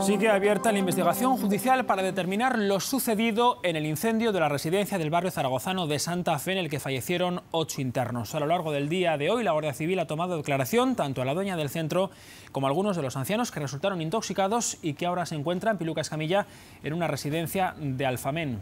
Sigue abierta la investigación judicial para determinar lo sucedido en el incendio de la residencia del barrio zaragozano de Santa Fe, en el que fallecieron ocho internos. A lo largo del día de hoy, la Guardia Civil ha tomado declaración tanto a la dueña del centro como a algunos de los ancianos que resultaron intoxicados y que ahora se encuentran, Piluca Escamilla, en una residencia de Alfamén.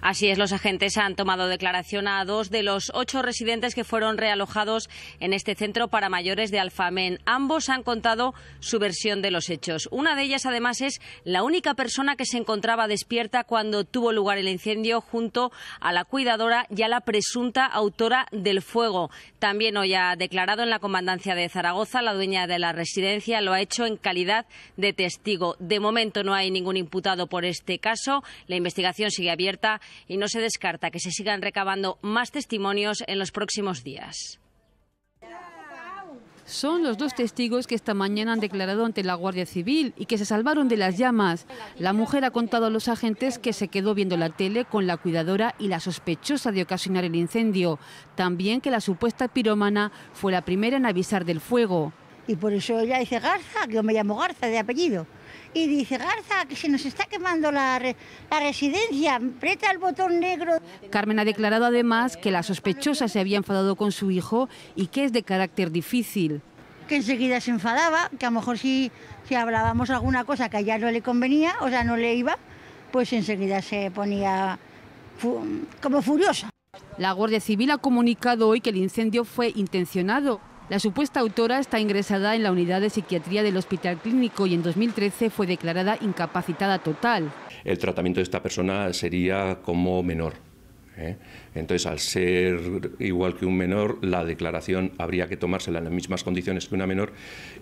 Así es, los agentes han tomado declaración a dos de los ocho residentes que fueron realojados en este centro para mayores de Alfamén. Ambos han contado su versión de los hechos. Una de ellas, además, es la única persona que se encontraba despierta cuando tuvo lugar el incendio junto a la cuidadora y a la presunta autora del fuego. También hoy ha declarado en la comandancia de Zaragoza, la dueña de la residencia lo ha hecho en calidad de testigo. De momento no hay ningún imputado por este caso. La investigación sigue abierta y no se descarta que se sigan recabando más testimonios en los próximos días. Son los dos testigos que esta mañana han declarado ante la Guardia Civil y que se salvaron de las llamas. La mujer ha contado a los agentes que se quedó viendo la tele con la cuidadora y la sospechosa de ocasionar el incendio. También que la supuesta piromana fue la primera en avisar del fuego. Y por eso ella dice Garza, que yo me llamo Garza de apellido. Y dice Garza, que se nos está quemando la, residencia, aprieta el botón negro. Carmen ha declarado además que la sospechosa se había enfadado con su hijo y que es de carácter difícil. Que enseguida se enfadaba, que a lo mejor si, si hablábamos alguna cosa que a ya no le convenía, o sea, no le iba, pues enseguida se ponía como furiosa. La Guardia Civil ha comunicado hoy que el incendio fue intencionado. La supuesta autora está ingresada en la unidad de psiquiatría del Hospital Clínico y en 2013 fue declarada incapacitada total. El tratamiento de esta persona sería como menor ¿eh? Entonces, al ser igual que un menor, la declaración habría que tomársela en las mismas condiciones que una menor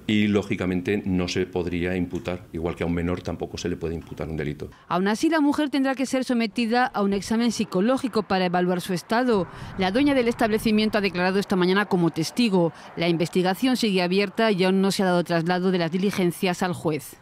y, lógicamente, no se podría imputar, igual que a un menor tampoco se le puede imputar un delito. Aún así, la mujer tendrá que ser sometida a un examen psicológico para evaluar su estado. La dueña del establecimiento ha declarado esta mañana como testigo. La investigación sigue abierta y aún no se ha dado traslado de las diligencias al juez.